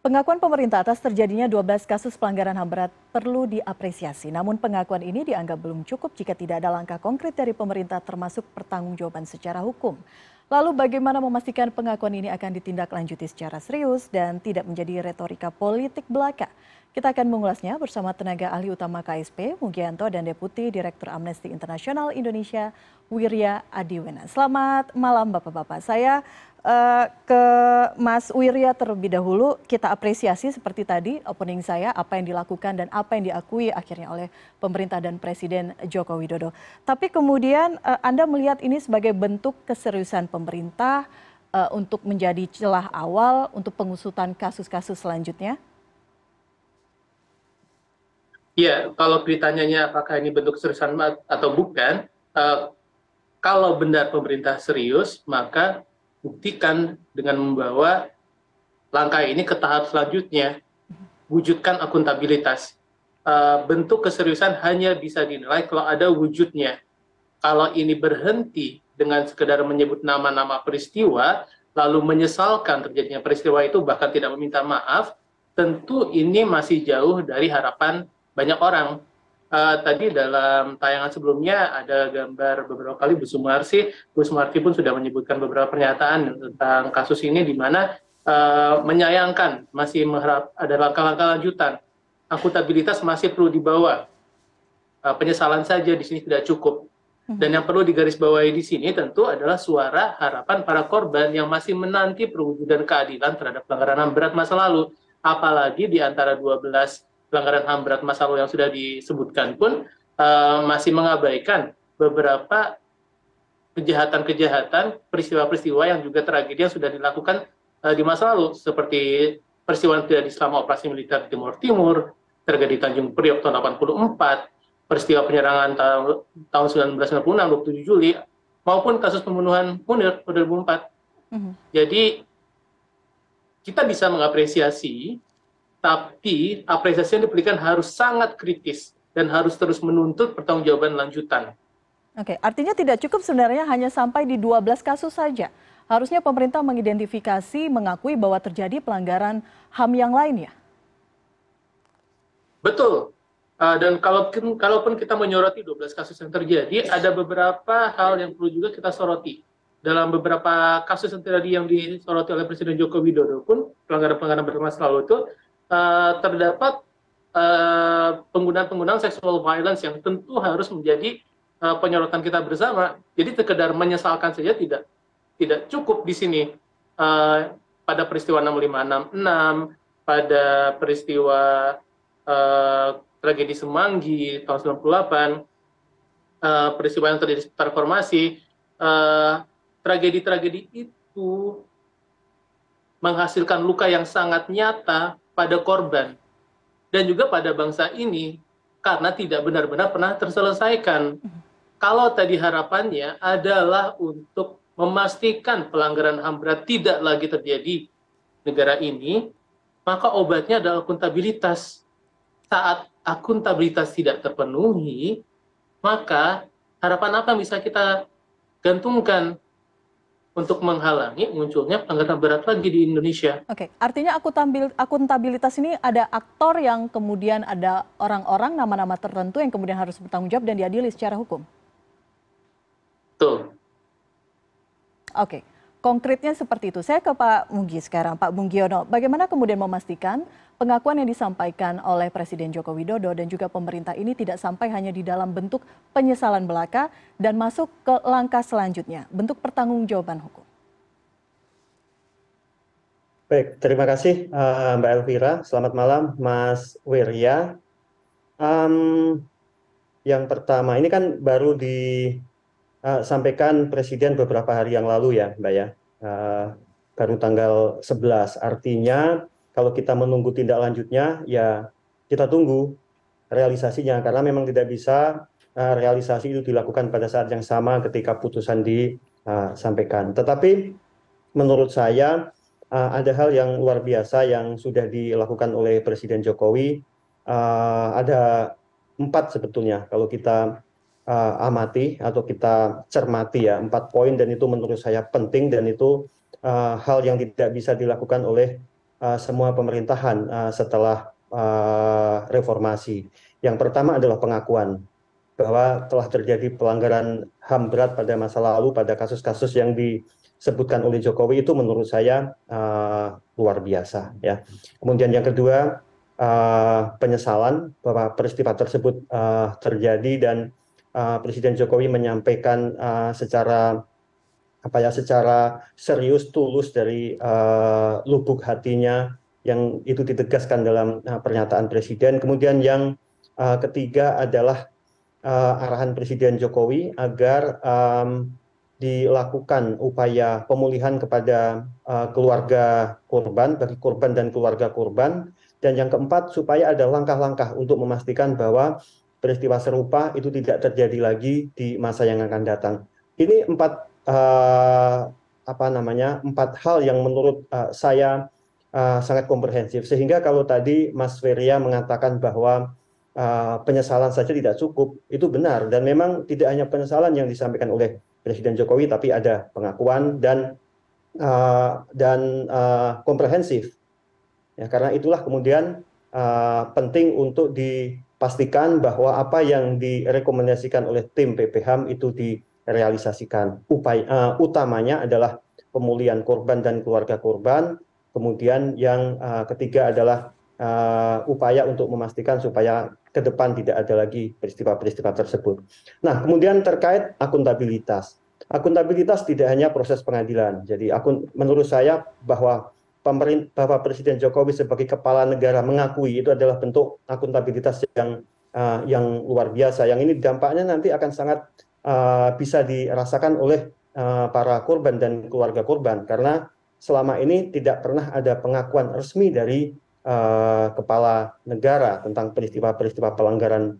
Pengakuan pemerintah atas terjadinya 12 kasus pelanggaran HAM berat perlu diapresiasi. Namun pengakuan ini dianggap belum cukup jika tidak ada langkah konkret dari pemerintah termasuk pertanggungjawaban secara hukum. Lalu bagaimana memastikan pengakuan ini akan ditindaklanjuti secara serius dan tidak menjadi retorika politik belaka? Kita akan mengulasnya bersama tenaga ahli utama KSP, Mugianto dan Deputi Direktur Amnesty Internasional Indonesia, Wirya Adiwena. Selamat malam Bapak-Bapak. Saya Eh, ke Mas Wirya terlebih dahulu kita apresiasi seperti tadi opening saya apa yang dilakukan dan apa yang diakui akhirnya oleh pemerintah dan Presiden Joko Widodo. Tapi kemudian eh, Anda melihat ini sebagai bentuk keseriusan pemerintah eh, untuk menjadi celah awal untuk pengusutan kasus-kasus selanjutnya? Iya, kalau ditanyanya apakah ini bentuk seriusan atau bukan, kalau benar pemerintah serius, maka buktikan dengan membawa langkah ini ke tahap selanjutnya, wujudkan akuntabilitas. Eh, bentuk keseriusan hanya bisa dinilai kalau ada wujudnya. Kalau ini berhenti dengan sekedar menyebut nama-nama peristiwa, lalu menyesalkan terjadinya peristiwa itu bahkan tidak meminta maaf, tentu ini masih jauh dari harapan banyak orang uh, tadi dalam tayangan sebelumnya ada gambar beberapa kali Bu Sumarsi, Bu Sumarsi pun sudah menyebutkan beberapa pernyataan tentang kasus ini di mana uh, menyayangkan masih mengharap ada langkah-langkah lanjutan. akuntabilitas masih perlu dibawa. Uh, penyesalan saja di sini tidak cukup. Mhm. Dan yang perlu digarisbawahi di sini tentu adalah suara harapan para korban yang masih menanti perwujudan keadilan terhadap pelanggaran berat masa lalu. Apalagi di antara 12 pelanggaran ham berat masa lalu yang sudah disebutkan pun uh, masih mengabaikan beberapa kejahatan-kejahatan peristiwa-peristiwa yang juga tragedi yang sudah dilakukan uh, di masa lalu seperti peristiwa yang terjadi selama operasi militer di Timur Timur terjadi Tanjung Priok tahun 84 peristiwa penyerangan tahun, tahun 1996 27 Juli maupun kasus pembunuhan Munir 2004 mm -hmm. jadi kita bisa mengapresiasi tapi apresiasi yang diberikan harus sangat kritis dan harus terus menuntut pertanggungjawaban lanjutan. Oke, artinya tidak cukup sebenarnya hanya sampai di 12 kasus saja. Harusnya pemerintah mengidentifikasi, mengakui bahwa terjadi pelanggaran HAM yang lainnya. Betul. Uh, dan kalaupun, kalaupun kita menyoroti 12 kasus yang terjadi, ada beberapa hal yang perlu juga kita soroti. Dalam beberapa kasus yang terjadi yang disoroti oleh Presiden Joko Widodo pun, pelanggaran-pelanggaran bermasalah itu, uh, terdapat eh, penggunaan-penggunaan uh, seksual violence yang tentu harus menjadi uh, penyorotan kita bersama. Jadi sekedar menyesalkan saja tidak tidak cukup di sini uh, pada peristiwa 6566, pada peristiwa uh, tragedi Semanggi tahun 98, uh, peristiwa yang terjadi sekitar reformasi, tragedi tragedi-tragedi itu menghasilkan luka yang sangat nyata pada korban dan juga pada bangsa ini karena tidak benar-benar pernah terselesaikan. Kalau tadi harapannya adalah untuk memastikan pelanggaran HAM berat tidak lagi terjadi negara ini, maka obatnya adalah akuntabilitas. Saat akuntabilitas tidak terpenuhi, maka harapan apa yang bisa kita gantungkan untuk menghalangi munculnya pelanggaran berat lagi di Indonesia. Oke, okay. artinya akuntabilitas ini ada aktor yang kemudian ada orang-orang nama-nama tertentu yang kemudian harus bertanggung jawab dan diadili secara hukum. Betul. Oke. Okay. Konkretnya seperti itu. Saya ke Pak Munggi sekarang, Pak Munggiono. Bagaimana kemudian memastikan pengakuan yang disampaikan oleh Presiden Joko Widodo dan juga pemerintah ini tidak sampai hanya di dalam bentuk penyesalan belaka dan masuk ke langkah selanjutnya, bentuk pertanggungjawaban hukum? Baik, terima kasih eh, Mbak Elvira. Selamat malam Mas Wirya. Um, yang pertama, ini kan baru di uh, sampaikan Presiden beberapa hari yang lalu ya, Mbak ya, uh, baru tanggal 11. Artinya kalau kita menunggu tindak lanjutnya, ya kita tunggu realisasinya. Karena memang tidak bisa uh, realisasi itu dilakukan pada saat yang sama ketika putusan disampaikan. Tetapi menurut saya uh, ada hal yang luar biasa yang sudah dilakukan oleh Presiden Jokowi. Uh, ada empat sebetulnya kalau kita uh, amati atau kita cermati ya empat poin dan itu menurut saya penting dan itu uh, hal yang tidak bisa dilakukan oleh uh, semua pemerintahan uh, setelah uh, reformasi. Yang pertama adalah pengakuan bahwa telah terjadi pelanggaran HAM berat pada masa lalu pada kasus-kasus yang disebutkan oleh Jokowi itu menurut saya uh, luar biasa ya. Kemudian yang kedua uh, penyesalan bahwa peristiwa tersebut uh, terjadi dan Eh, presiden Jokowi menyampaikan eh, secara apa ya secara serius tulus dari uh, lubuk hatinya yang itu ditegaskan dalam uh, pernyataan presiden. Kemudian yang uh, ketiga adalah uh, arahan presiden Jokowi agar um, dilakukan upaya pemulihan kepada uh, keluarga korban bagi korban dan keluarga korban dan yang keempat supaya ada langkah-langkah untuk memastikan bahwa peristiwa serupa itu tidak terjadi lagi di masa yang akan datang. Ini empat uh, apa namanya empat hal yang menurut uh, saya uh, sangat komprehensif sehingga kalau tadi Mas Feria mengatakan bahwa uh, penyesalan saja tidak cukup itu benar dan memang tidak hanya penyesalan yang disampaikan oleh Presiden Jokowi tapi ada pengakuan dan uh, dan uh, komprehensif ya karena itulah kemudian uh, penting untuk di pastikan bahwa apa yang direkomendasikan oleh tim PPHAM itu direalisasikan. Upaya, uh, eh, utamanya adalah pemulihan korban dan keluarga korban. Kemudian yang uh, ketiga adalah uh, upaya untuk memastikan supaya ke depan tidak ada lagi peristiwa-peristiwa tersebut. Nah, kemudian terkait akuntabilitas. Akuntabilitas tidak hanya proses pengadilan. Jadi akun menurut saya bahwa pemerintah Bapak Presiden Jokowi sebagai kepala negara mengakui itu adalah bentuk akuntabilitas yang uh, yang luar biasa. Yang ini dampaknya nanti akan sangat uh, bisa dirasakan oleh uh, para korban dan keluarga korban karena selama ini tidak pernah ada pengakuan resmi dari uh, kepala negara tentang peristiwa-peristiwa pelanggaran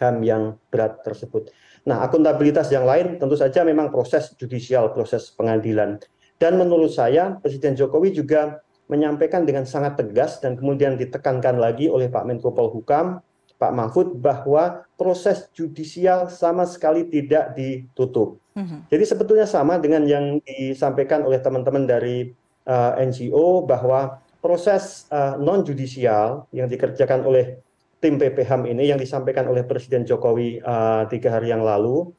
HAM yang berat tersebut. Nah, akuntabilitas yang lain tentu saja memang proses judicial, proses pengadilan dan menurut saya Presiden Jokowi juga menyampaikan dengan sangat tegas dan kemudian ditekankan lagi oleh Pak Menko Polhukam, Pak Mahfud bahwa proses judicial sama sekali tidak ditutup. Mhm. Jadi sebetulnya sama dengan yang disampaikan oleh teman-teman dari uh, eh, NGO bahwa proses uh, eh, non judisial yang dikerjakan oleh tim PPHAM ini yang disampaikan oleh Presiden Jokowi uh, tiga hari yang lalu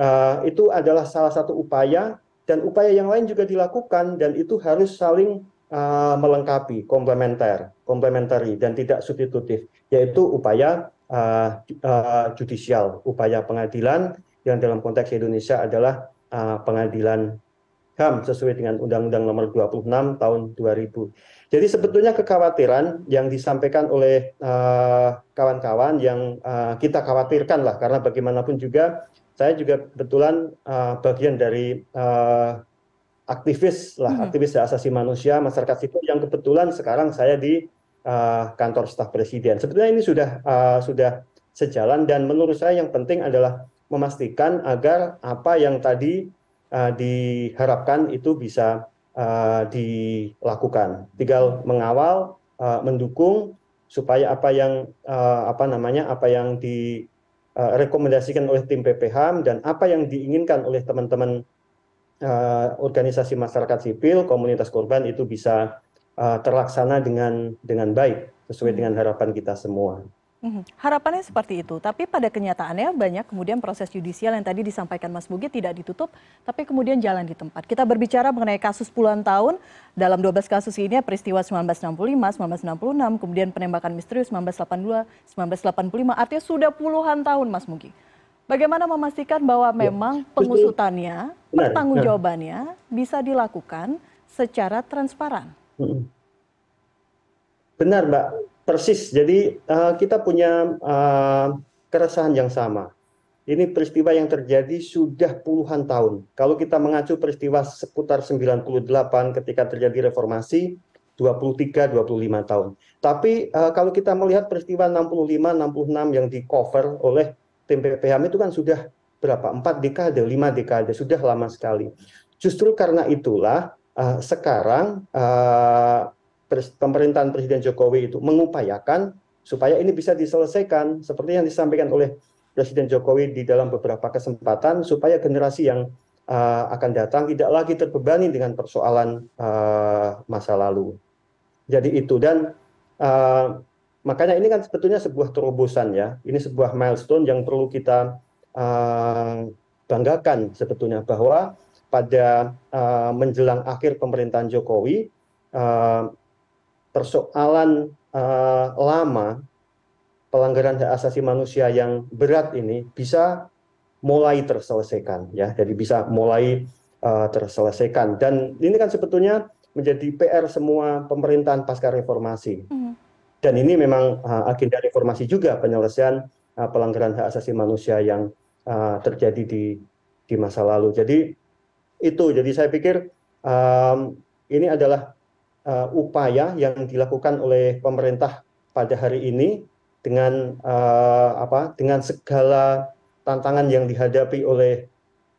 uh, itu adalah salah satu upaya dan upaya yang lain juga dilakukan dan itu harus saling uh, melengkapi komplementer komplementari dan tidak substitutif yaitu upaya uh, uh, judicial upaya pengadilan yang dalam konteks Indonesia adalah uh, pengadilan HAM sesuai dengan Undang-Undang Nomor 26 Tahun 2000. Jadi sebetulnya kekhawatiran yang disampaikan oleh kawan-kawan uh, yang uh, kita khawatirkan lah karena bagaimanapun juga saya juga kebetulan uh, bagian dari uh, aktivis lah, hmm. aktivis hak asasi manusia, masyarakat sipil yang kebetulan sekarang saya di uh, kantor staf presiden. Sebetulnya ini sudah uh, sudah sejalan dan menurut saya yang penting adalah memastikan agar apa yang tadi uh, diharapkan itu bisa uh, dilakukan. Tinggal mengawal, uh, mendukung supaya apa yang uh, apa namanya apa yang di Eh, rekomendasikan oleh tim ppham dan apa yang diinginkan oleh teman teman eh, organisasi masyarakat sipil komunitas korban itu bisa eh, terlaksana dengan dengan baik sesuai hmm. dengan harapan kita semua Mhm. Harapannya seperti itu, tapi pada kenyataannya banyak kemudian proses judicial yang tadi disampaikan Mas Bugi tidak ditutup, tapi kemudian jalan di tempat. Kita berbicara mengenai kasus puluhan tahun, dalam 12 kasus ini peristiwa 1965, 1966, kemudian penembakan misterius 1982, 1985, artinya sudah puluhan tahun Mas Bugi. Bagaimana memastikan bahwa ya, memang ya, pengusutannya, pertanggungjawabannya bisa dilakukan secara transparan? Mhm. Benar, Mbak persis jadi eh, kita punya eh, keresahan yang sama ini peristiwa yang terjadi sudah puluhan tahun kalau kita mengacu peristiwa seputar 98 ketika terjadi reformasi 23 25 tahun tapi eh, kalau kita melihat peristiwa 65 66 yang di cover oleh tim PPHM itu kan sudah berapa empat dekade lima dekade sudah lama sekali justru karena itulah uh, sekarang uh, pemerintahan Presiden Jokowi itu mengupayakan supaya ini bisa diselesaikan seperti yang disampaikan oleh Presiden Jokowi di dalam beberapa kesempatan supaya generasi yang uh, akan datang tidak lagi terbebani dengan persoalan uh, masa lalu. Jadi itu dan uh, makanya ini kan sebetulnya sebuah terobosan ya. Ini sebuah milestone yang perlu kita uh, banggakan sebetulnya bahwa pada uh, menjelang akhir pemerintahan Jokowi uh, persoalan uh, lama pelanggaran hak asasi manusia yang berat ini bisa mulai terselesaikan ya jadi bisa mulai uh, terselesaikan dan ini kan sebetulnya menjadi PR semua pemerintahan pasca reformasi mm. dan ini memang uh, agenda reformasi juga penyelesaian uh, pelanggaran hak asasi manusia yang uh, terjadi di di masa lalu jadi itu jadi saya pikir um, ini adalah Eh, upaya yang dilakukan oleh pemerintah pada hari ini dengan eh, apa dengan segala tantangan yang dihadapi oleh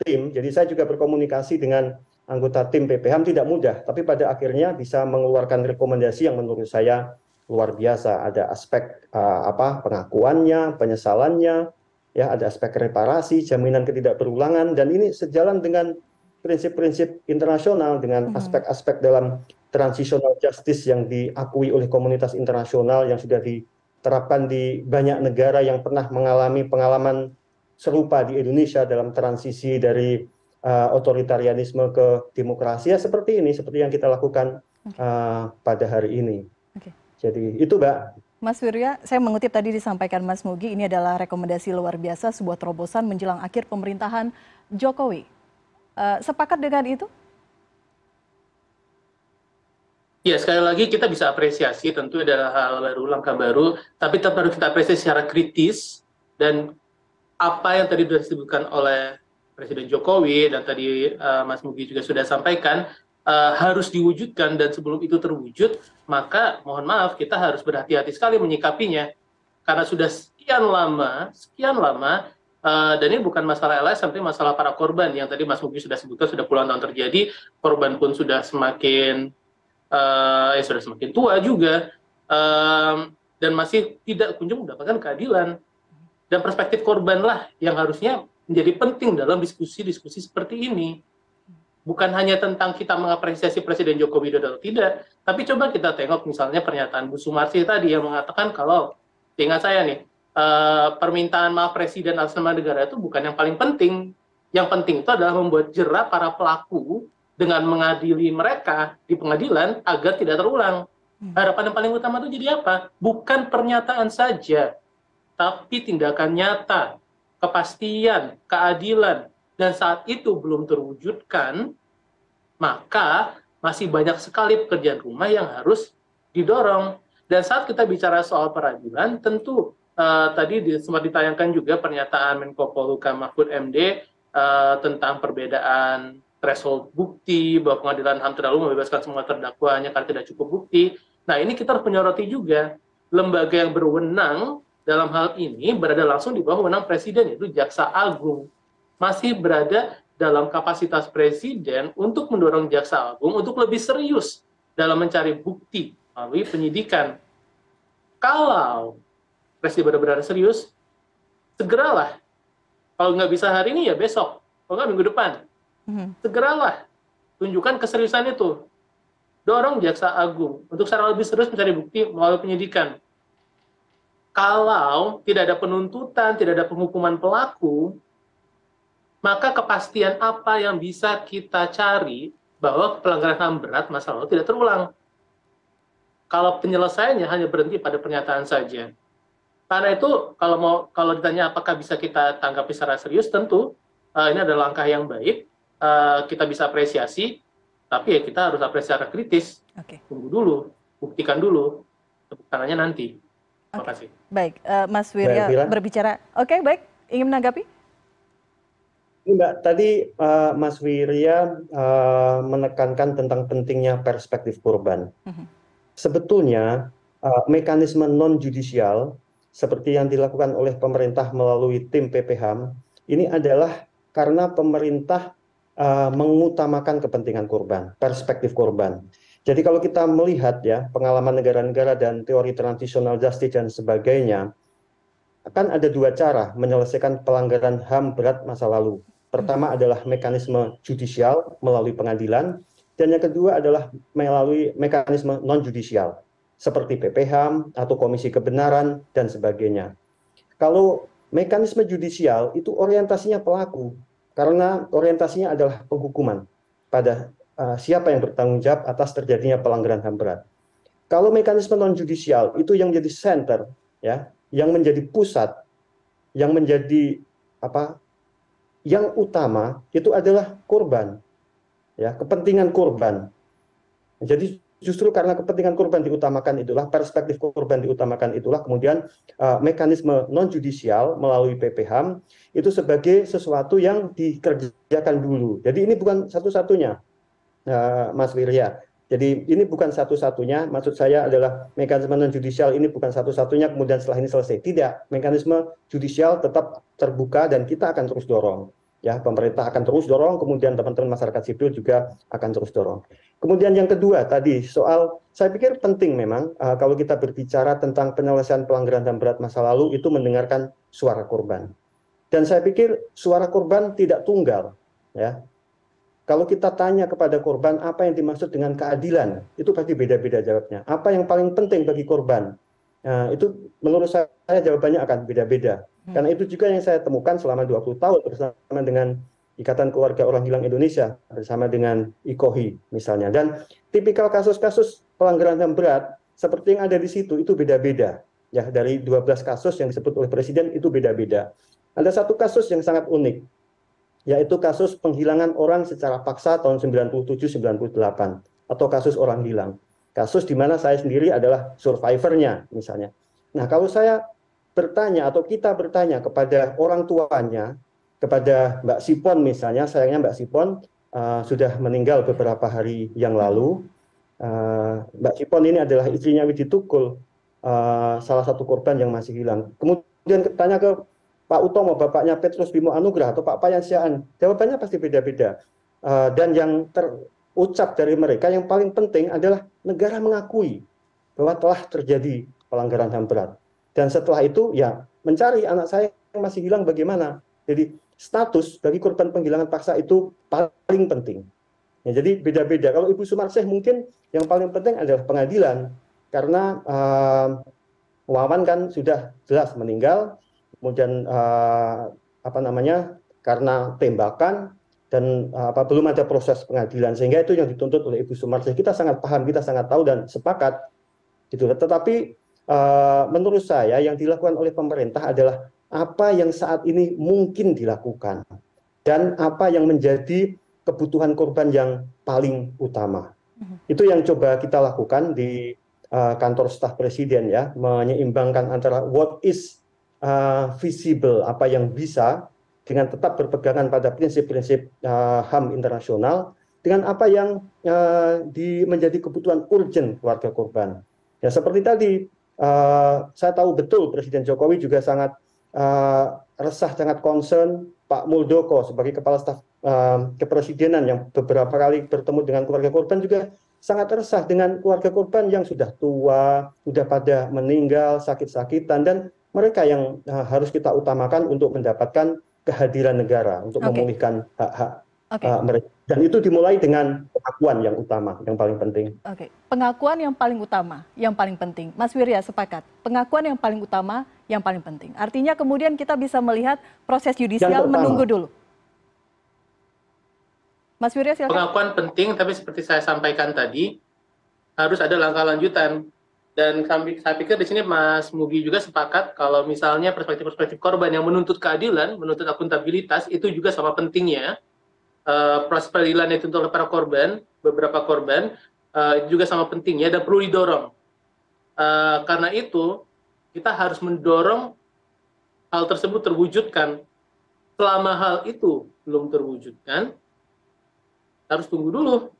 tim. Jadi saya juga berkomunikasi dengan anggota tim PPHM tidak mudah, tapi pada akhirnya bisa mengeluarkan rekomendasi yang menurut saya luar biasa. Ada aspek uh, apa pengakuannya, penyesalannya, ya ada aspek reparasi, jaminan ketidakberulangan, dan ini sejalan dengan prinsip-prinsip internasional dengan mhm. aspek-aspek dalam transisional justice yang diakui oleh komunitas internasional yang sudah diterapkan di banyak negara yang pernah mengalami pengalaman serupa di Indonesia dalam transisi dari uh, otoritarianisme ke demokrasi ya seperti ini seperti yang kita lakukan uh, pada hari ini. Okay. Jadi itu Mbak Mas Wirya, saya mengutip tadi disampaikan Mas Mugi, ini adalah rekomendasi luar biasa sebuah terobosan menjelang akhir pemerintahan Jokowi. Eh, sepakat dengan itu? Ya, sekali lagi kita bisa apresiasi, tentu ada hal baru, langkah baru, tapi tetap harus kita apresiasi secara kritis, dan apa yang tadi sudah disebutkan oleh Presiden Jokowi, dan tadi uh, Mas Mugi juga sudah sampaikan, uh, harus diwujudkan, dan sebelum itu terwujud, maka mohon maaf, kita harus berhati-hati sekali menyikapinya, karena sudah sekian lama, sekian lama, Eh, dan ini bukan masalah LSM, tapi masalah para korban yang tadi Mas Mugi sudah sebutkan sudah puluhan tahun terjadi, korban pun sudah semakin uh, ya sudah semakin tua juga um, dan masih tidak kunjung mendapatkan keadilan dan perspektif korbanlah yang harusnya menjadi penting dalam diskusi-diskusi seperti ini bukan hanya tentang kita mengapresiasi Presiden Joko Widodo atau tidak, tapi coba kita tengok misalnya pernyataan Bu Sumarsi tadi yang mengatakan kalau ingat saya nih, Eh, permintaan maaf presiden atas nama negara itu bukan yang paling penting. Yang penting itu adalah membuat jerah para pelaku dengan mengadili mereka di pengadilan agar tidak terulang. Hmm. Harapan yang paling utama itu jadi apa? Bukan pernyataan saja, tapi tindakan nyata, kepastian, keadilan, dan saat itu belum terwujudkan, maka masih banyak sekali pekerjaan rumah yang harus didorong. Dan saat kita bicara soal peradilan, tentu uh, tadi di, sempat ditayangkan juga pernyataan Menko Polhukam Mahfud MD uh, eh, tentang perbedaan threshold bukti bahwa pengadilan HAM terlalu membebaskan semua terdakwa hanya karena tidak cukup bukti. Nah, ini kita harus menyoroti juga lembaga yang berwenang dalam hal ini berada langsung di bawah wewenang presiden yaitu Jaksa Agung. Masih berada dalam kapasitas presiden untuk mendorong Jaksa Agung untuk lebih serius dalam mencari bukti melalui penyidikan. Kalau masih benar-benar serius, segeralah. Kalau nggak bisa hari ini ya besok, kalau nggak minggu depan. Hmm. Segeralah tunjukkan keseriusan itu. Dorong Jaksa Agung untuk secara lebih serius mencari bukti melalui penyidikan. Kalau tidak ada penuntutan, tidak ada penghukuman pelaku, maka kepastian apa yang bisa kita cari bahwa pelanggaran HAM berat masa tidak terulang. Kalau penyelesaiannya hanya berhenti pada pernyataan saja. Karena itu kalau mau kalau ditanya apakah bisa kita tanggapi secara serius, tentu uh, ini adalah langkah yang baik. Uh, kita bisa apresiasi, tapi ya kita harus apresiasi secara kritis. Okay. Tunggu dulu, buktikan dulu, tepuk nanti. Terima okay. kasih. Baik, uh, Mas Wirya berbicara. Oke, okay, baik. Ingin menanggapi? Mbak, tadi uh, Mas Wirya uh, menekankan tentang pentingnya perspektif korban. Uh mhm. -huh. Sebetulnya uh, mekanisme non judicial seperti yang dilakukan oleh pemerintah melalui tim PPHAM ini adalah karena pemerintah uh, mengutamakan kepentingan korban, perspektif korban. Jadi kalau kita melihat ya pengalaman negara-negara dan teori transitional justice dan sebagainya, akan ada dua cara menyelesaikan pelanggaran HAM berat masa lalu. Pertama hmm. adalah mekanisme judicial melalui pengadilan, dan yang kedua adalah melalui mekanisme non-judicial seperti BPHAM atau Komisi Kebenaran dan sebagainya. Kalau mekanisme judicial itu orientasinya pelaku karena orientasinya adalah penghukuman pada uh, siapa yang bertanggung jawab atas terjadinya pelanggaran HAM berat. Kalau mekanisme non judicial itu yang jadi center ya, yang menjadi pusat, yang menjadi apa? yang utama itu adalah korban. Ya, kepentingan korban. Jadi justru karena kepentingan korban diutamakan itulah perspektif korban diutamakan itulah kemudian uh, mekanisme non judicial melalui PPHAM itu sebagai sesuatu yang dikerjakan dulu. Jadi ini bukan satu-satunya uh, Mas Wirya. Jadi ini bukan satu-satunya, maksud saya adalah mekanisme non judicial ini bukan satu-satunya kemudian setelah ini selesai. Tidak, mekanisme judicial tetap terbuka dan kita akan terus dorong. Ya, pemerintah akan terus dorong, kemudian teman-teman masyarakat sipil juga akan terus dorong kemudian yang kedua tadi soal saya pikir penting memang eh, kalau kita berbicara tentang penyelesaian pelanggaran dan berat masa lalu itu mendengarkan suara korban dan saya pikir suara korban tidak tunggal ya kalau kita tanya kepada korban apa yang dimaksud dengan keadilan, itu pasti beda-beda jawabnya. Apa yang paling penting bagi korban? Uh, itu menurut saya jawabannya akan beda-beda. Hmm. Karena itu juga yang saya temukan selama 20 tahun bersama dengan Ikatan Keluarga Orang Hilang Indonesia bersama dengan IKOHI misalnya. Dan tipikal kasus-kasus pelanggaran HAM berat seperti yang ada di situ itu beda-beda. Ya, dari 12 kasus yang disebut oleh presiden itu beda-beda. Ada satu kasus yang sangat unik yaitu kasus penghilangan orang secara paksa tahun 97-98 atau kasus orang hilang. Kasus di mana saya sendiri adalah survivornya misalnya. Nah, kalau saya bertanya atau kita bertanya kepada orang tuanya kepada Mbak Sipon misalnya, sayangnya Mbak Sipon uh, sudah meninggal beberapa hari yang lalu. Uh, Mbak Sipon ini adalah istrinya Widi Tukul, uh, salah satu korban yang masih hilang. Kemudian tanya ke Pak Utomo, bapaknya Petrus Bimo Anugrah atau Pak Payansiaan, jawabannya pasti beda-beda. Uh, dan yang terucap dari mereka yang paling penting adalah negara mengakui bahwa telah terjadi pelanggaran HAM berat. Dan setelah itu ya mencari anak saya yang masih hilang bagaimana. Jadi status bagi korban penghilangan paksa itu paling penting. Ya, jadi beda-beda. Kalau Ibu Sumarsih mungkin yang paling penting adalah pengadilan karena uh, Wawan kan sudah jelas meninggal, kemudian uh, apa namanya karena tembakan dan uh, apa belum ada proses pengadilan sehingga itu yang dituntut oleh Ibu Sumarsih. Kita sangat paham, kita sangat tahu dan sepakat gitu. Tetapi uh, menurut saya yang dilakukan oleh pemerintah adalah apa yang saat ini mungkin dilakukan dan apa yang menjadi kebutuhan korban yang paling utama. Mhm. Itu yang coba kita lakukan di uh, kantor staf presiden ya, menyeimbangkan antara what is uh, visible, apa yang bisa dengan tetap berpegangan pada prinsip-prinsip uh, eh, HAM internasional dengan apa yang uh, di, menjadi kebutuhan urgent keluarga korban. Ya seperti tadi uh, saya tahu betul Presiden Jokowi juga sangat Eh, resah sangat concern pak muldoko sebagai kepala staf eh, kepresidenan yang beberapa kali bertemu dengan keluarga korban juga sangat resah dengan keluarga korban yang sudah tua, sudah pada meninggal, sakit-sakitan, dan mereka yang eh, harus kita utamakan untuk mendapatkan kehadiran negara, untuk okay. memulihkan hak-hak okay. uh, mereka. Dan itu dimulai dengan pengakuan yang utama, yang paling penting. Oke, pengakuan yang paling utama, yang paling penting. Mas Wirya sepakat, pengakuan yang paling utama, yang paling penting. Artinya kemudian kita bisa melihat proses judicial menunggu dulu. Mas Wirya silakan. Pengakuan penting, tapi seperti saya sampaikan tadi, harus ada langkah lanjutan. Dan saya pikir di sini Mas Mugi juga sepakat kalau misalnya perspektif-perspektif korban yang menuntut keadilan, menuntut akuntabilitas, itu juga sama pentingnya Eh, proses peradilan itu dituntut para korban, beberapa korban, uh, juga sama pentingnya dan perlu didorong. Uh, karena itu, kita harus mendorong hal tersebut terwujudkan. Selama hal itu belum terwujudkan, harus tunggu dulu.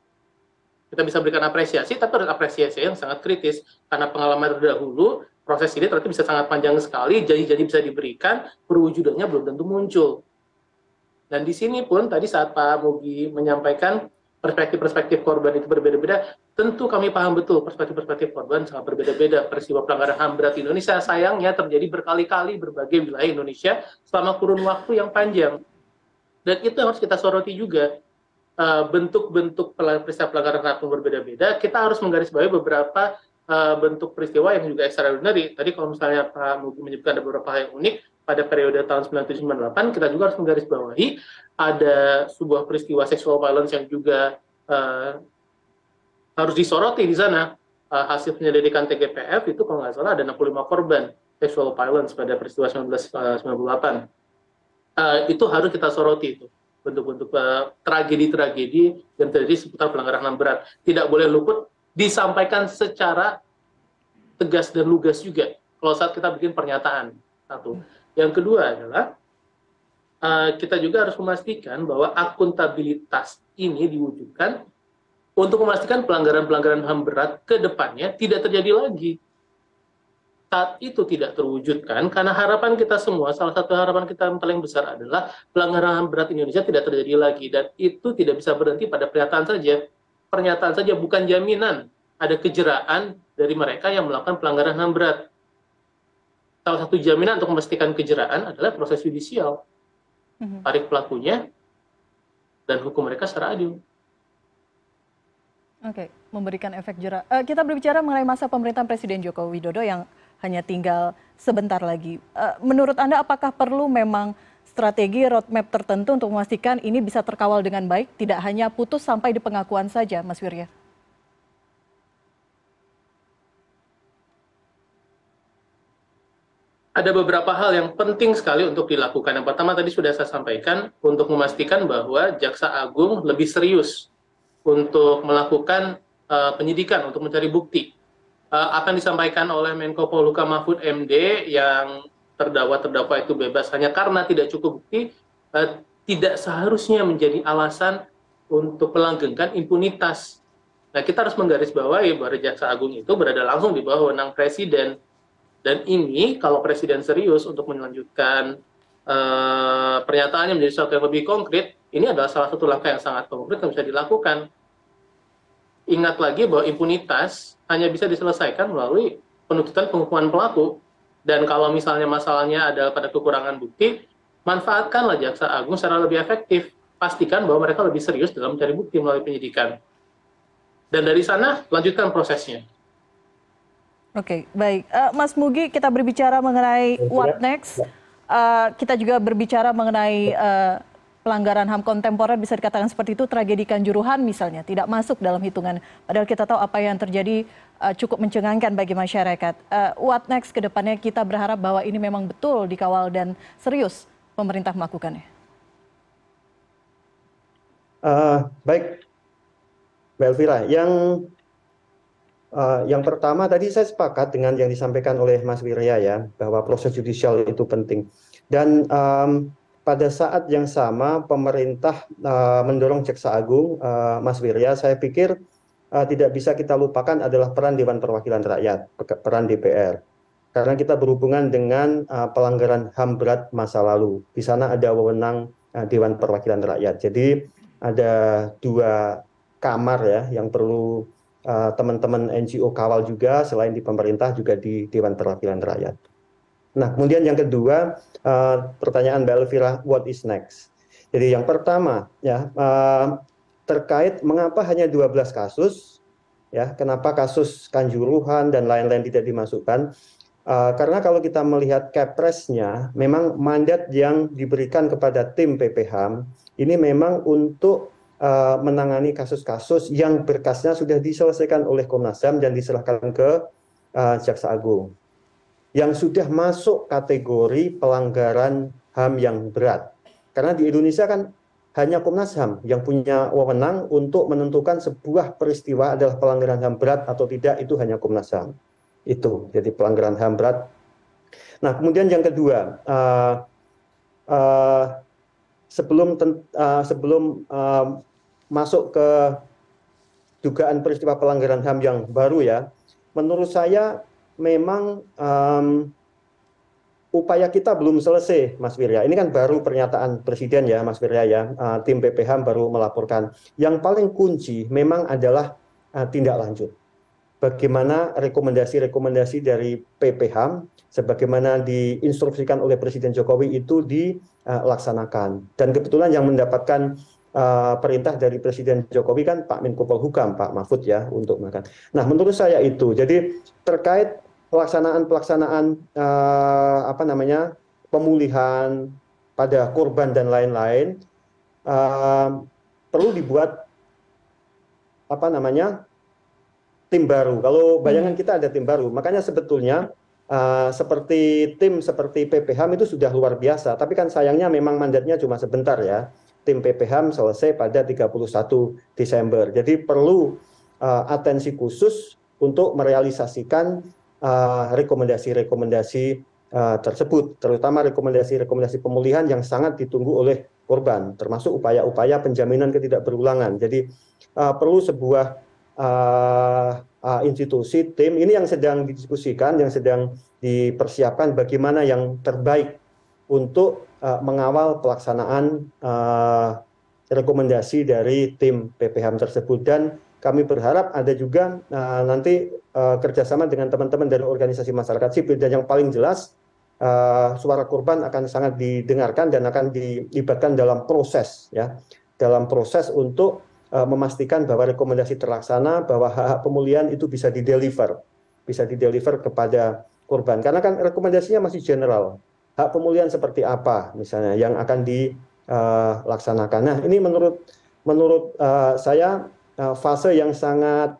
Kita bisa berikan apresiasi, tapi ada apresiasi yang sangat kritis. Karena pengalaman terdahulu, proses ini ternyata bisa sangat panjang sekali, jadi-jadi bisa diberikan, perwujudannya belum tentu muncul. Dan di sini pun tadi saat Pak Mugi menyampaikan perspektif-perspektif korban itu berbeda-beda, tentu kami paham betul perspektif-perspektif korban sangat berbeda-beda. Peristiwa pelanggaran HAM berat Indonesia sayangnya terjadi berkali-kali berbagai wilayah Indonesia selama kurun waktu yang panjang. Dan itu yang harus kita soroti juga. Eh, bentuk-bentuk peristiwa pelanggaran HAM berbeda-beda, kita harus menggarisbawahi beberapa eh, bentuk peristiwa yang juga extraordinary. Tadi kalau misalnya Pak Mugi menyebutkan ada beberapa hal yang unik, pada periode tahun 1998, kita juga harus menggarisbawahi ada sebuah peristiwa seksual violence yang juga uh, harus disoroti di sana uh, hasil penyelidikan TGPF itu kalau nggak salah ada 65 korban seksual violence pada peristiwa 1998 eh, uh, itu harus kita soroti itu bentuk-bentuk tragedi tragedi-tragedi yang terjadi seputar pelanggaran HAM berat tidak boleh luput disampaikan secara tegas dan lugas juga kalau saat kita bikin pernyataan satu yang kedua adalah uh, kita juga harus memastikan bahwa akuntabilitas ini diwujudkan untuk memastikan pelanggaran-pelanggaran HAM berat ke depannya tidak terjadi lagi. Saat itu tidak terwujudkan karena harapan kita semua, salah satu harapan kita yang paling besar adalah pelanggaran HAM berat Indonesia tidak terjadi lagi dan itu tidak bisa berhenti pada pernyataan saja. Pernyataan saja bukan jaminan ada kejeraan dari mereka yang melakukan pelanggaran HAM berat salah satu jaminan untuk memastikan kejeraan adalah proses yudisial. Mhm. Tarik pelakunya dan hukum mereka secara adil. Oke, okay. memberikan efek jerah. Uh, kita berbicara mengenai masa pemerintahan Presiden Joko Widodo yang hanya tinggal sebentar lagi. Uh, menurut Anda apakah perlu memang strategi roadmap tertentu untuk memastikan ini bisa terkawal dengan baik, tidak hanya putus sampai di pengakuan saja, Mas Wirya? ada beberapa hal yang penting sekali untuk dilakukan. Yang pertama tadi sudah saya sampaikan untuk memastikan bahwa Jaksa Agung lebih serius untuk melakukan uh, penyidikan untuk mencari bukti. Uh, akan disampaikan oleh Menko Poluka Mahfud MD yang terdakwa terdakwa itu bebas hanya karena tidak cukup bukti uh, tidak seharusnya menjadi alasan untuk melanggengkan impunitas. Nah, kita harus menggarisbawahi bahwa Jaksa Agung itu berada langsung di bawah wewenang presiden dan ini kalau presiden serius untuk melanjutkan uh, pernyataannya menjadi sesuatu yang lebih konkret, ini adalah salah satu langkah yang sangat konkret yang bisa dilakukan. Ingat lagi bahwa impunitas hanya bisa diselesaikan melalui penuntutan penghukuman pelaku. Dan kalau misalnya masalahnya ada pada kekurangan bukti, manfaatkanlah jaksa agung secara lebih efektif. Pastikan bahwa mereka lebih serius dalam mencari bukti melalui penyidikan. Dan dari sana, lanjutkan prosesnya. Oke, okay, baik. Uh, Mas Mugi, kita berbicara mengenai iya, iya. what next. Uh, kita juga berbicara mengenai uh, pelanggaran HAM kontemporer bisa dikatakan seperti itu tragedi Kanjuruhan misalnya tidak masuk dalam hitungan padahal kita tahu apa yang terjadi uh, cukup mencengangkan bagi masyarakat. Uh, what next ke depannya kita berharap bahwa ini memang betul dikawal dan serius pemerintah melakukannya. Uh, baik, Belvira, yang Eh, yang pertama tadi saya sepakat dengan yang disampaikan oleh mas wirya ya bahwa proses judicial itu penting dan pada saat yang sama pemerintah eh, mendorong jaksa agung eh, mas wirya saya pikir tidak bisa kita lupakan adalah peran dewan perwakilan rakyat peran dpr karena kita berhubungan dengan pelanggaran ham berat masa lalu di sana ada wewenang dewan perwakilan rakyat jadi ada dua kamar ya yang perlu Eh, teman-teman NGO kawal juga selain di pemerintah juga di Dewan Perwakilan Rakyat. Nah, kemudian yang kedua uh, pertanyaan Mbak Elvira, what is next? Jadi yang pertama ya uh, terkait mengapa hanya 12 kasus ya, kenapa kasus kanjuruhan dan lain-lain tidak dimasukkan? Uh, karena kalau kita melihat Kepresnya, memang mandat yang diberikan kepada tim PPH ini memang untuk Eh, menangani kasus-kasus yang berkasnya sudah diselesaikan oleh Komnas HAM dan diserahkan ke uh, Jaksa Agung. Yang sudah masuk kategori pelanggaran HAM yang berat. Karena di Indonesia kan hanya Komnas HAM yang punya wewenang untuk menentukan sebuah peristiwa adalah pelanggaran HAM berat atau tidak itu hanya Komnas HAM. Itu jadi pelanggaran HAM berat. Nah, kemudian yang kedua, uh, uh, sebelum ten, uh, sebelum uh, masuk ke dugaan peristiwa pelanggaran ham yang baru ya menurut saya memang um, upaya kita belum selesai, Mas Wirya. Ini kan baru pernyataan Presiden ya, Mas Wirya ya. Uh, tim PPH baru melaporkan. Yang paling kunci memang adalah uh, tindak lanjut. Bagaimana rekomendasi-rekomendasi dari PPH, sebagaimana diinstruksikan oleh Presiden Jokowi itu dilaksanakan. Eh, Dan kebetulan yang mendapatkan Eh, perintah dari Presiden Jokowi kan Pak Menko Polhukam Pak Mahfud ya untuk makan. Nah menurut saya itu jadi terkait pelaksanaan pelaksanaan uh, apa namanya pemulihan pada korban dan lain-lain uh, perlu dibuat apa namanya tim baru. Kalau hmm. bayangan kita ada tim baru, makanya sebetulnya uh, seperti tim seperti PPHM itu sudah luar biasa. Tapi kan sayangnya memang mandatnya cuma sebentar ya tim PPHAM selesai pada 31 Desember. Jadi perlu uh, atensi khusus untuk merealisasikan eh, rekomendasi-rekomendasi uh, uh, tersebut, terutama rekomendasi-rekomendasi pemulihan yang sangat ditunggu oleh korban, termasuk upaya-upaya penjaminan ketidakberulangan. Jadi uh, perlu sebuah uh, uh, institusi tim ini yang sedang didiskusikan, yang sedang dipersiapkan bagaimana yang terbaik untuk Eh, mengawal pelaksanaan eh, rekomendasi dari tim PPHM tersebut dan kami berharap ada juga uh, nanti uh, kerjasama dengan teman-teman dari organisasi masyarakat sipil dan yang paling jelas uh, suara korban akan sangat didengarkan dan akan dilibatkan dalam proses ya dalam proses untuk uh, memastikan bahwa rekomendasi terlaksana bahwa hak, -hak pemulihan itu bisa dideliver bisa dideliver kepada korban karena kan rekomendasinya masih general hak pemulihan seperti apa misalnya yang akan dilaksanakan. Eh, nah ini menurut menurut eh, saya eh, fase yang sangat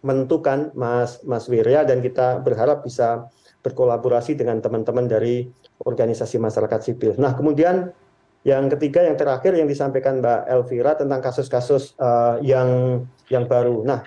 menentukan Mas Mas Wirya dan kita berharap bisa berkolaborasi dengan teman-teman dari organisasi masyarakat sipil. Nah, kemudian yang ketiga yang terakhir yang disampaikan Mbak Elvira tentang kasus-kasus uh, yang yang baru. Nah,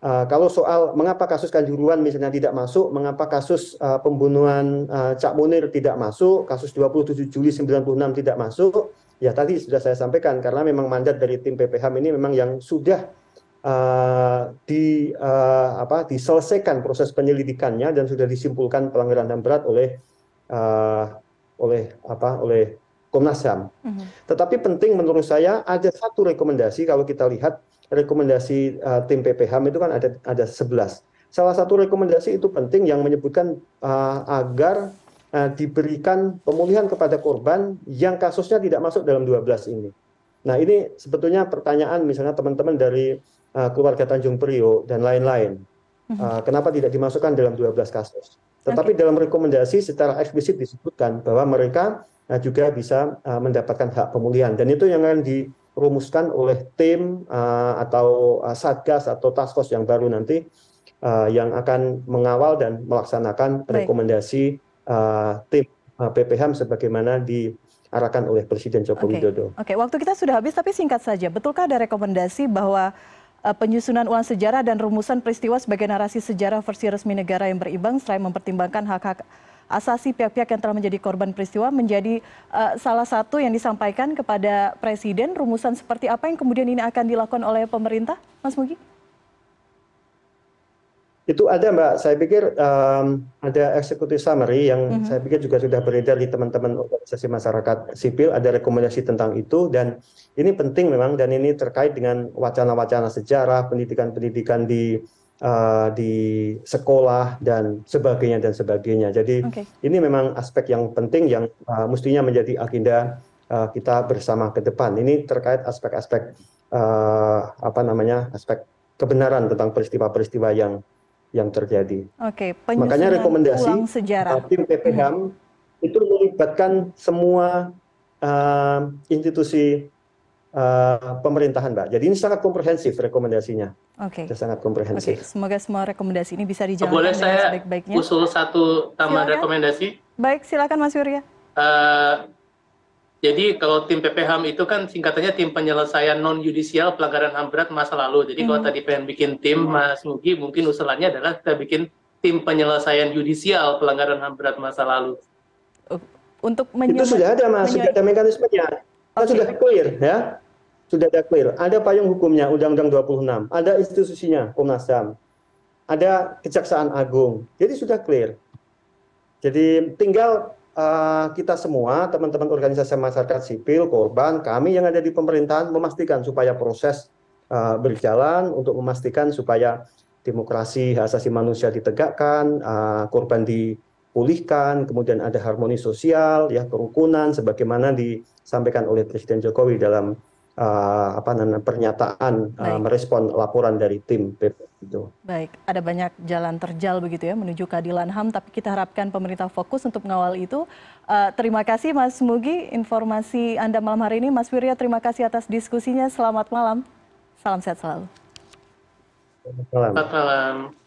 Eh, kalau soal mengapa kasus kanjuruan misalnya tidak masuk, mengapa kasus eh, pembunuhan eh, Cak Munir tidak masuk, kasus 27 Juli 96 tidak masuk, ya tadi sudah saya sampaikan karena memang mandat dari tim PPHM ini memang yang sudah uh, di uh, apa diselesaikan proses penyelidikannya dan sudah disimpulkan pelanggaran HAM berat oleh uh, oleh apa oleh Komnas HAM. Mm -hmm. Tetapi penting menurut saya ada satu rekomendasi kalau kita lihat rekomendasi uh, tim PPHM itu kan ada ada 11. Salah satu rekomendasi itu penting yang menyebutkan uh, agar uh, diberikan pemulihan kepada korban yang kasusnya tidak masuk dalam 12 ini. Nah, ini sebetulnya pertanyaan misalnya teman-teman dari uh, keluarga Tanjung Priok dan lain-lain. Uh, kenapa tidak dimasukkan dalam 12 kasus? Tetapi okay. dalam rekomendasi secara eksplisit disebutkan bahwa mereka juga bisa mendapatkan hak pemulihan dan itu yang akan di dirumuskan oleh tim uh, atau uh, satgas atau task force yang baru nanti uh, yang akan mengawal dan melaksanakan Baik. rekomendasi uh, tim uh, PPHM sebagaimana di arahkan oleh Presiden Joko okay. Widodo. Oke, okay. waktu kita sudah habis tapi singkat saja. Betulkah ada rekomendasi bahwa uh, penyusunan ulang sejarah dan rumusan peristiwa sebagai narasi sejarah versi resmi negara yang berimbang selain mempertimbangkan hak-hak asasi pihak-pihak yang telah menjadi korban peristiwa menjadi uh, salah satu yang disampaikan kepada Presiden. Rumusan seperti apa yang kemudian ini akan dilakukan oleh pemerintah, Mas Mugi? Itu ada Mbak, saya pikir um, ada executive summary yang mm -hmm. saya pikir juga sudah beredar di teman-teman organisasi masyarakat sipil, ada rekomendasi tentang itu dan ini penting memang dan ini terkait dengan wacana-wacana sejarah, pendidikan-pendidikan di Eh, di sekolah dan sebagainya dan sebagainya. Jadi ini memang aspek yang penting yang uh, mestinya menjadi agenda uh, kita bersama ke depan. Ini terkait aspek-aspek uh, apa namanya aspek kebenaran tentang peristiwa-peristiwa yang yang terjadi. Oke, okay, makanya rekomendasi sejarah. Uh, tim PPHM hmm. itu melibatkan semua uh, institusi uh, pemerintahan, Mbak. Jadi ini sangat komprehensif rekomendasinya. Oke. Okay. Sangat komprehensif. Okay. Semoga semua rekomendasi ini bisa dijalankan Boleh saya sebaik-baiknya. usul satu tambahan rekomendasi? Baik, silakan Mas Yurya. Uh, eh, jadi kalau tim PPHAM itu kan singkatannya tim penyelesaian non yudisial pelanggaran HAM berat masa lalu. Jadi mm -hmm. kalau tadi pengen bikin tim hmm. Mas Mugi mungkin usulannya adalah kita bikin tim penyelesaian yudisial pelanggaran HAM berat masa lalu. Untuk itu sudah ada Mas, sudah ada mekanismenya Kan okay. sudah clear ya. Sudah ada clear. Ada payung hukumnya Undang-Undang 26, ada institusinya Komnas HAM. Ada Kejaksaan Agung. Jadi sudah clear. Jadi tinggal uh, kita semua, teman-teman organisasi masyarakat sipil, korban, kami yang ada di pemerintahan memastikan supaya proses uh, berjalan untuk memastikan supaya demokrasi hak asasi manusia ditegakkan, uh, korban dipulihkan, kemudian ada harmoni sosial, ya kerukunan sebagaimana di disampaikan oleh Presiden Jokowi dalam uh, apa namanya pernyataan uh, merespon laporan dari tim BP itu. Baik, ada banyak jalan terjal begitu ya menuju keadilan HAM tapi kita harapkan pemerintah fokus untuk mengawal itu. Uh, terima kasih Mas Mugi informasi Anda malam hari ini. Mas Wirya terima kasih atas diskusinya. Selamat malam. Salam sehat selalu. Selamat malam. Selamat malam.